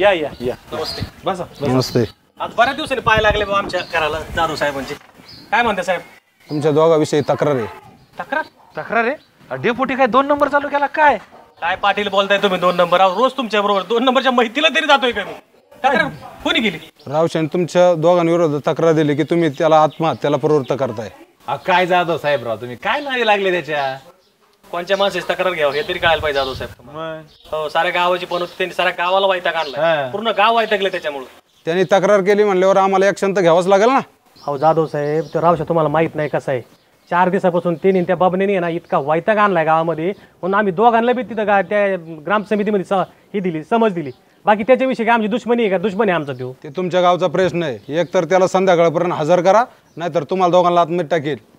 या या नमस्ते बसा नमस्ते बऱ्याच दिवसांनी पाय लागले बा आमच्या घराला जाधव साहेबांचे काय म्हणते साहेब तुमच्या दोघाविषयी तक्रार आहे तक्रार तक्रार आहे डेपोटी काय दोन नंबर चालू केला काय काय पाटील बोलताय तुम्ही दोन नंबर रोज तुमच्या बरोबर दोन नंबरच्या माहितीला तरी जातोय का मी तक्रार कोणी केली रावशाने तुमच्या दोघांविरोधात तक्रार दिली की तुम्ही त्याला आत्महत्याला प्रवृत्त करताय काय जाधव साहेबराव तुम्ही काय नावे लागले त्याच्या कोणच्या माणसाची तक्रार घ्यावं हे तरी कळायला पाहिजे जाधव साहेब हो साऱ्या गावाची पण होती त्यांनी साऱ्या गावाला वायताग काढला पूर्ण गाव वायतागले त्याच्यामुळे त्यांनी तक्रार केली म्हणल्यावर आम्हाला एक तर घ्यावंच लागेल ना अहो जाधव साहेब तर रावशा तुम्हाला माहित नाही कसं आहे चार दिवसापासून त्यांनी त्या त्या बाबने ना इतका वैताग आणलाय गावामध्ये म्हणून आम्ही दोघांना बी तिथं त्या ग्राम समितीमध्ये ही दिली समज दिली बाकी त्याच्याविषयी आमची दुश्मनी आहे का दुश्मनी आमचा देऊ ते तुमच्या गावचा प्रश्न आहे एक तर त्याला संध्याकाळपर्यंत हजर करा नाहीतर तुम्हाला दोघांना आतमध्ये टाकेल